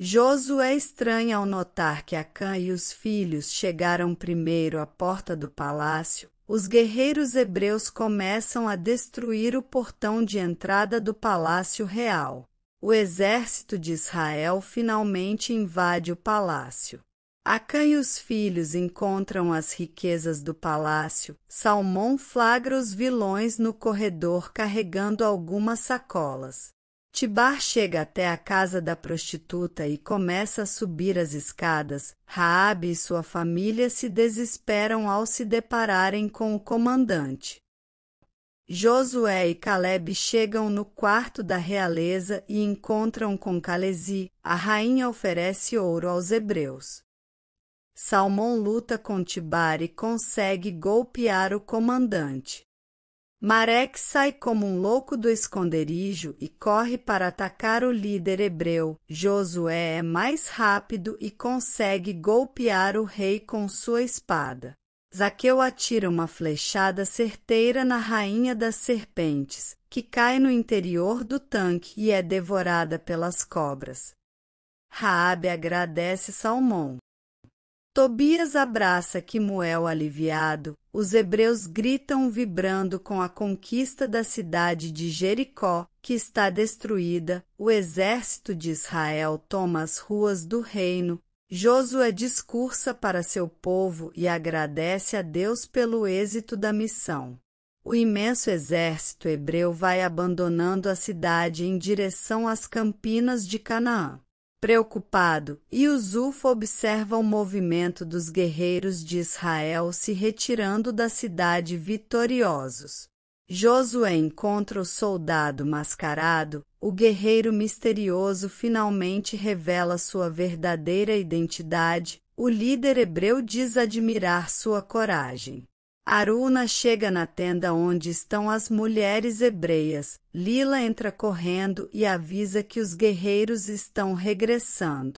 Josué é estranha ao notar que Acã e os filhos chegaram primeiro à porta do palácio. Os guerreiros hebreus começam a destruir o portão de entrada do palácio real. O exército de Israel finalmente invade o palácio. Acã e os filhos encontram as riquezas do palácio. Salmão flagra os vilões no corredor carregando algumas sacolas. Tibar chega até a casa da prostituta e começa a subir as escadas. Raabe e sua família se desesperam ao se depararem com o comandante. Josué e Caleb chegam no quarto da realeza e encontram com Calesi. A rainha oferece ouro aos hebreus. Salmão luta com Tibar e consegue golpear o comandante. Marek sai como um louco do esconderijo e corre para atacar o líder hebreu. Josué é mais rápido e consegue golpear o rei com sua espada. Zaqueu atira uma flechada certeira na rainha das serpentes, que cai no interior do tanque e é devorada pelas cobras. Raabe agradece Salmão, Tobias abraça Kimuel aliviado. Os hebreus gritam vibrando com a conquista da cidade de Jericó, que está destruída. O exército de Israel toma as ruas do reino. Josué discursa para seu povo e agradece a Deus pelo êxito da missão. O imenso exército hebreu vai abandonando a cidade em direção às campinas de Canaã. Preocupado, Yusuf observa o movimento dos guerreiros de Israel se retirando da cidade vitoriosos. Josué encontra o soldado mascarado, o guerreiro misterioso finalmente revela sua verdadeira identidade, o líder hebreu diz admirar sua coragem. Aruna chega na tenda onde estão as mulheres hebreias. Lila entra correndo e avisa que os guerreiros estão regressando.